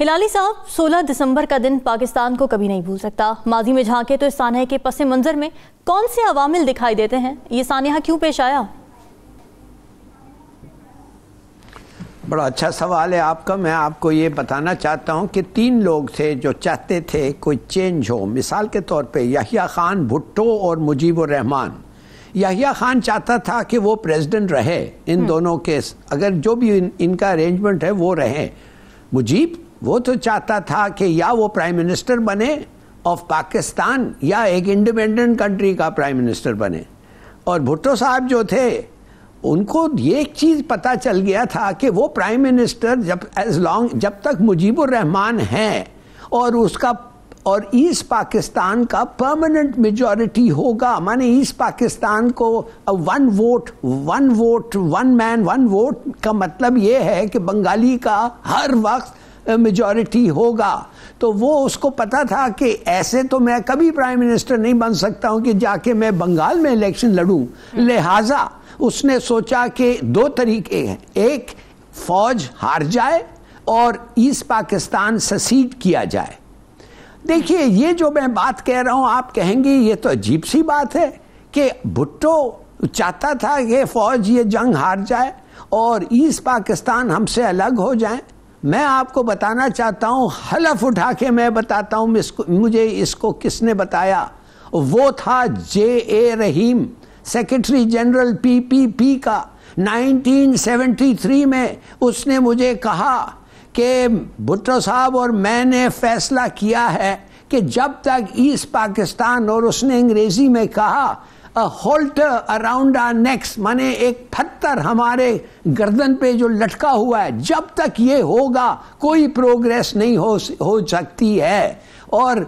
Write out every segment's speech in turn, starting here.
हिलाली साहब 16 दिसंबर का दिन पाकिस्तान को कभी नहीं भूल सकता माजी में झांके तो इस सानह के पसे मंजर में कौन से अवामिल दिखाई देते हैं ये सानहा क्यों पेश आया बड़ा अच्छा सवाल है आपका मैं आपको ये बताना चाहता हूँ कि तीन लोग थे जो चाहते थे कोई चेंज हो मिसाल के तौर पे यहिया खान भुट्टो और मुजीब रहमान यहिया खान चाहता था कि वो प्रेसिडेंट रहे इन हम्म। दोनों के अगर जो भी इन, इनका अरेंजमेंट है वो रहे मुजीब वो तो चाहता था कि या वो प्राइम मिनिस्टर बने ऑफ पाकिस्तान या एक इंडिपेंडेंट कंट्री का प्राइम मिनिस्टर बने और भुट्टो साहब जो थे उनको ये एक चीज़ पता चल गया था कि वो प्राइम मिनिस्टर जब एज लॉन्ग जब तक मुजीबुर रहमान है और उसका और ईस्ट पाकिस्तान का परमानेंट मेजॉरिटी होगा माने ईस्ट पाकिस्तान को one vote one vote one man one vote का मतलब ये है कि बंगाली का हर वक्त मेजोरिटी होगा तो वो उसको पता था कि ऐसे तो मैं कभी प्राइम मिनिस्टर नहीं बन सकता हूं कि जाके मैं बंगाल में इलेक्शन लड़ूं लिहाजा उसने सोचा कि दो तरीके हैं एक फौज हार जाए और ईस्ट पाकिस्तान ससीड किया जाए देखिए ये जो मैं बात कह रहा हूँ आप कहेंगे ये तो अजीब सी बात है कि भुट्टो चाहता था कि फौज ये जंग हार जाए और ईस्ट पाकिस्तान हमसे अलग हो जाए मैं आपको बताना चाहता हूँ हलफ उठा के मैं बताता हूँ मुझे इसको किसने बताया वो था J A Rahim secretary general PPP का 1973 में उसने मुझे कहा कि भुट्टो साहब और मैंने फैसला किया है कि जब तक ईस्ट पाकिस्तान और उसने अंग्रेज़ी में कहा होल्टर अराउंड आर नेक्स माने एक पत्थर हमारे गर्दन पे जो लटका हुआ है जब तक ये होगा कोई प्रोग्रेस नहीं हो हो सकती है और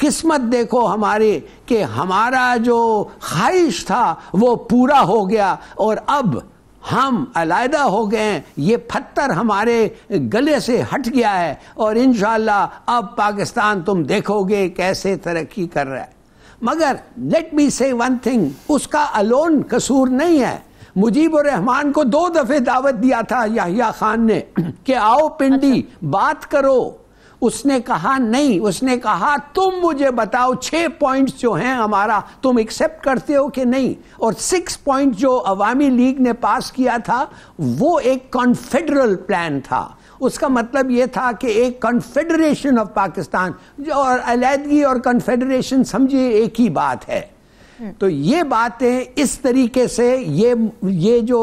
किस्मत देखो हमारे कि हमारा जो ख्वाहिश था वो पूरा हो गया और अब हम अलायदा हो गए हैं ये पत्थर हमारे गले से हट गया है और इन अब पाकिस्तान तुम देखोगे कैसे तरक्की कर रहा है मगर लेट मी से वन थिंग उसका अलोन कसूर नहीं है मुजीब रहमान को दो दफे दावत दिया था याहिया खान ने कि आओ पिंडी अच्छा। बात करो उसने कहा नहीं उसने कहा तुम मुझे बताओ छः पॉइंट्स जो हैं हमारा तुम एक्सेप्ट करते हो कि नहीं और सिक्स पॉइंट जो अवामी लीग ने पास किया था वो एक कॉन्फेडरल प्लान था उसका मतलब ये था कि एक कन्फेडरेशन ऑफ पाकिस्तान और अलीहदगी और कन्फेडरेशन समझिए एक ही बात है हम्म। तो ये बातें इस तरीके से ये ये जो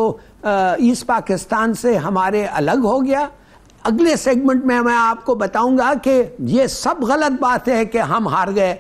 ईस्ट पाकिस्तान से हमारे अलग हो गया अगले सेगमेंट में मैं आपको बताऊंगा कि ये सब गलत बात है कि हम हार गए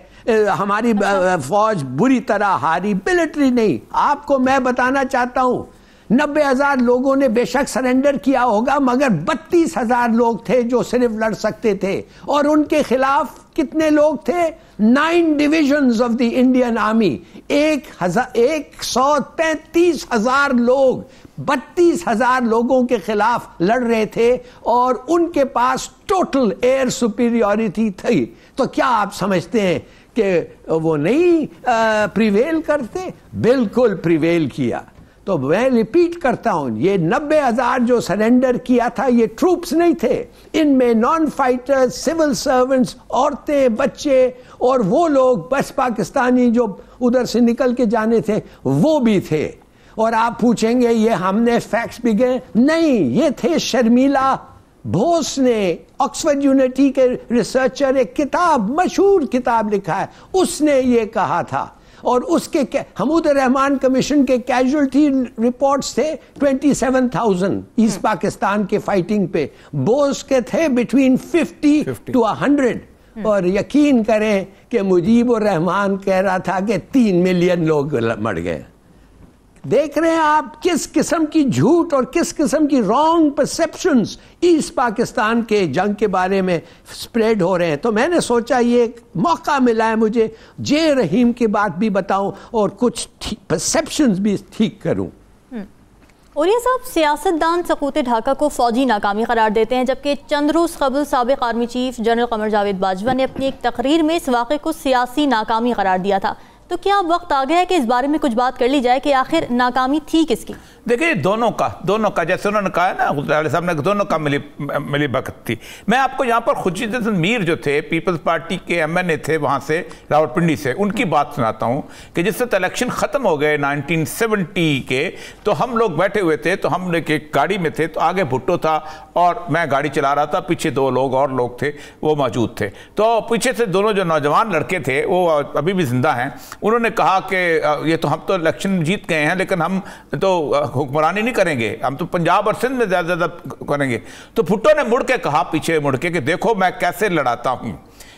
हमारी अच्छा। फौज बुरी तरह हारी मिलिट्री नहीं आपको मैं बताना चाहता हूं नब्बे हजार लोगों ने बेशक सरेंडर किया होगा मगर बत्तीस हजार लोग थे जो सिर्फ लड़ सकते थे और उनके खिलाफ कितने लोग थे nine division of the Indian army एक हजार एक सौ तैतीस हजार लोग बत्तीस हजार लोगों के खिलाफ लड़ रहे थे और उनके पास टोटल एयर सुपीरियोरिटी थी तो क्या आप समझते हैं कि वो नहीं प्रिवेल करते बिल्कुल प्रिवेल किया तो मैं रिपीट करता हूं ये नब्बे हजार जो सरेंडर किया था ये ट्रूप्स नहीं थे इनमें नॉन फाइटर्स सिविल सर्वेंट्स औरतें बच्चे और वो लोग बस पाकिस्तानी जो उधर से निकल के जाने थे वो भी थे और आप पूछेंगे ये हमने फैक्ट्स भी गए नहीं ये थे शर्मिला बोस ने ऑक्सफर्ड यूनिवर्सिटी के रिसर्चर एक किताब मशहूर किताब लिखा है उसने ये कहा था और उसके हमूद रहमान कमीशन के कैजुअल्टी रिपोर्ट्स थे 27,000 ईस्ट हम्म। पाकिस्तान के फाइटिंग पे बोस के थे बिटवीन 50 टू 100 और यकीन करें कि मुजीब रहमान कह रहा था कि तीन मिलियन लोग मर गए देख रहे हैं आप किस किस्म की झूठ और किस किस्म की रॉन्ग परसेप्शन ईस्ट पाकिस्तान के जंग के बारे में स्प्रेड हो रहे हैं तो मैंने सोचा ये मौका मिला है मुझे जे रहीम की बात भी बताऊं और कुछ परसेप्शन भी ठीक करूं और ये सब सियासतदान सकूत ढाका को फौजी नाकामी करार देते हैं जबकि चंद रोज़ कबल सबक army chief general Qamar Javed Bajwa ने अपनी एक तकरीर में इस वाक़े को सियासी नाकामी करार दिया था तो क्या अब वक्त आ गया है कि इस बारे में कुछ बात कर ली जाए कि आखिर नाकामी थी किसकी देखिए दोनों का दोनों का जैसे उन्होंने कहा ना गुजराल साहब ने दोनों का मिली मिली भगत थी मैं आपको यहाँ पर खुशी मीर जो थे पीपल्स पार्टी के एमएनए थे वहाँ से रावलपिंडी से उनकी बात सुनाता हूँ कि जिस वक्त इलेक्शन ख़त्म हो गए सेवेंटी के तो हम लोग बैठे हुए थे तो हम एक गाड़ी में थे तो आगे भुट्टो था और मैं गाड़ी चला रहा था पीछे दो लोग और लोग थे वो मौजूद थे तो पीछे से दोनों जो नौजवान लड़के थे वो अभी भी ज़िंदा हैं उन्होंने कहा कि ये तो हम तो इलेक्शन जीत गए हैं लेकिन हम तो हुक्मरानी नहीं करेंगे हम तो पंजाब और सिंध में ज़्यादा ज़्यादा करेंगे तो भुट्टो ने मुड़ के कहा पीछे मुड़ के कि देखो मैं कैसे लड़ाता हूँ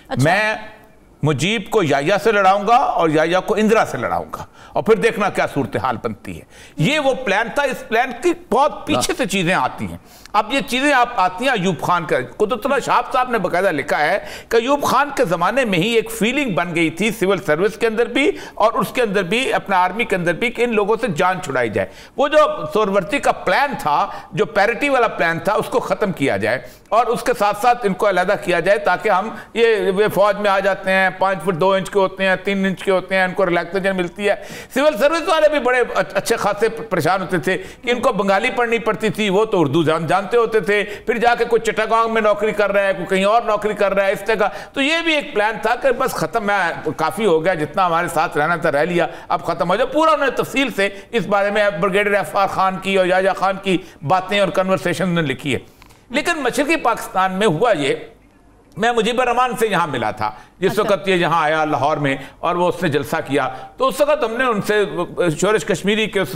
अच्छा। मैं मुजीब को याया से लड़ाऊंगा और याया को इंदिरा से लड़ाऊंगा और फिर देखना क्या सूरत हाल बनती है ये वो प्लान था इस प्लान की बहुत पीछे से चीज़ें आती हैं अब ये चीज़ें आप आती हैं अयूब खान का कुतुतला शाह साहब ने बकायदा लिखा है कि अयूब खान के ज़माने में ही एक फीलिंग बन गई थी सिविल सर्विस के अंदर भी और उसके अंदर भी अपने आर्मी के अंदर भी कि इन लोगों से जान छुड़ाई जाए वो जो सोरवर्ती का प्लान था जो पैरिटी वाला प्लान था उसको ख़त्म किया जाए और उसके साथ साथ इनको अलहदा किया जाए ताकि हम ये वे फौज में आ जाते हैं हैं पाँच फुट दो इंच के होते हैं तीन इंच के होते हैं इनको रिलैक्सेशन मिलती है सिविल सर्विस वाले भी बड़े अच्छे खासे परेशान होते थे कि इनको बंगाली पढ़नी पड़ती थी वो तो उर्दू जान जानते होते थे फिर जाके कोई चटागांग में नौकरी कर रहा है कोई कहीं और नौकरी कर रहा है इस तरह का तो ये भी एक प्लान था कि बस ख़त्म है काफ़ी हो गया जितना हमारे साथ रहना था रह लिया अब ख़त्म हो जाए पूरा उन्होंने तफसील से इस बारे में ब्रिगेडियर एफ खान की और याजा खान की बातें और कन्वर्सेशन उन्होंने लिखी है लेकिन मशरकी पाकिस्तान में हुआ ये मैं मुजीबर रहमान से यहाँ मिला था जिस अच्छा। वक्त ये यहाँ आया लाहौर में और वो उसने जलसा किया तो उस वक्त हमने उनसे शोरश कश्मीरी के उस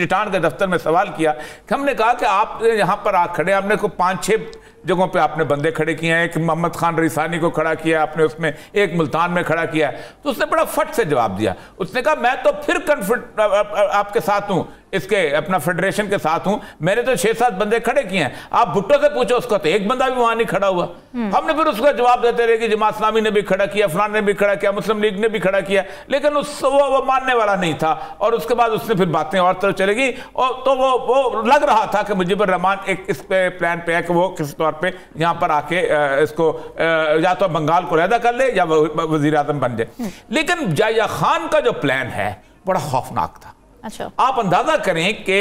रिटान के दफ्तर में सवाल किया कि हमने कहा कि आप यहाँ पर आ खड़े आपने को पाँच छः जगहों पे आपने बंदे खड़े किए हैं एक मोहम्मद खान रईसानी को खड़ा किया आपने उसमें एक मुल्तान में खड़ा किया तो उसने बड़ा फट से जवाब दिया उसने कहा मैं तो फिर कन्फर्ट आपके साथ हूँ इसके अपना फेडरेशन के साथ हूँ मैंने तो छह सात बंदे खड़े किए हैं आप भुट्टो से पूछो उसका तो एक बंदा भी वहाँ नहीं खड़ा हुआ हम्म। हमने फिर उसका जवाब देते रहे कि जमात इस्लामी ने ने भी खड़ा किया फलान ने भी खड़ा किया मुस्लिम लीग ने भी खड़ा किया लेकिन उस वो वो मानने वाला नहीं था और उसके बाद उसने फिर बातें और तरफ चलेगी और तो वो वो लग रहा था कि मुजीबर रहमान एक इस पे प्लान पे है कि वो किस तौर पर यहाँ पर आके इसको या तो बंगाल को लहदा कर ले या वजी अजम बन जाए हम्म। लेकिन जाया खान का जो प्लान है बड़ा खौफनाक था अच्छा आप अंदाजा करें कि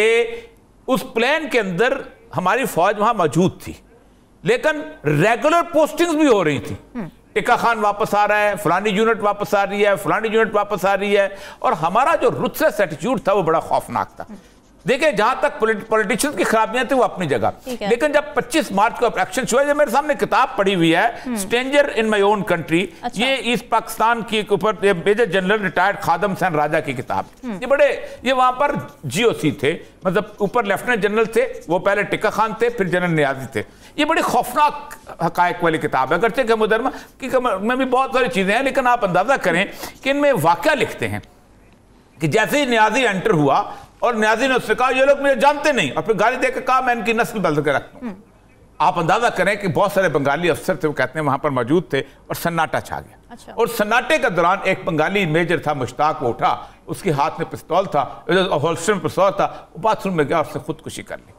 उस प्लान के अंदर हमारी फौज वहां मौजूद थी लेकिन रेगुलर पोस्टिंग्स भी हो रही थी हम्म। टिका खान वापस आ रहा है फलानी यूनिट वापस आ रही है फलानी यूनिट वापस आ रही है और हमारा जो रुथलेस एटीट्यूड था वो बड़ा खौफनाक था देखिए जहां तक पॉलिटिशियंस की खराबियां थी वो अपनी जगह लेकिन जब 25 मार्च को एक्शन शुरू हुआ मेरे सामने किताब पड़ी हुई है stranger in my own country ये ईस्ट पाकिस्तान की ऊपर major general retired Khadim Hussain Raja की किताब हम्म। ये बड़े ये वहां पर जीओसी थे मतलब ऊपर लेफ्टिनेंट जनरल थे वो पहले टिका खान थे फिर जनरल न्याजी थे ये बड़ी खौफनाक हकायक वाली किताब है अगरचे के मुदरमा की में भी बहुत सारी चीज़ें हैं लेकिन आप अंदाज़ा करें कि इनमें वाक़ लिखते हैं कि जैसे ही न्याजी एंटर हुआ और न्याजी ने उससे कहा ये लोग मुझे जानते नहीं और फिर गाली देकर कहा मैं इनकी नस्ल बदल कर रखता हूँ हम्म। आप अंदाजा करें कि बहुत सारे बंगाली अफसर थे वो कहते हैं वहां पर मौजूद थे और सन्नाटा छा गया अच्छा। और सन्नाटे के दौरान एक बंगाली मेजर था मुश्ताक वो उठा उसके हाथ में पिस्तौल था पिस्तौल था वो बाथरूम में गया और उसने खुदकुशी कर ली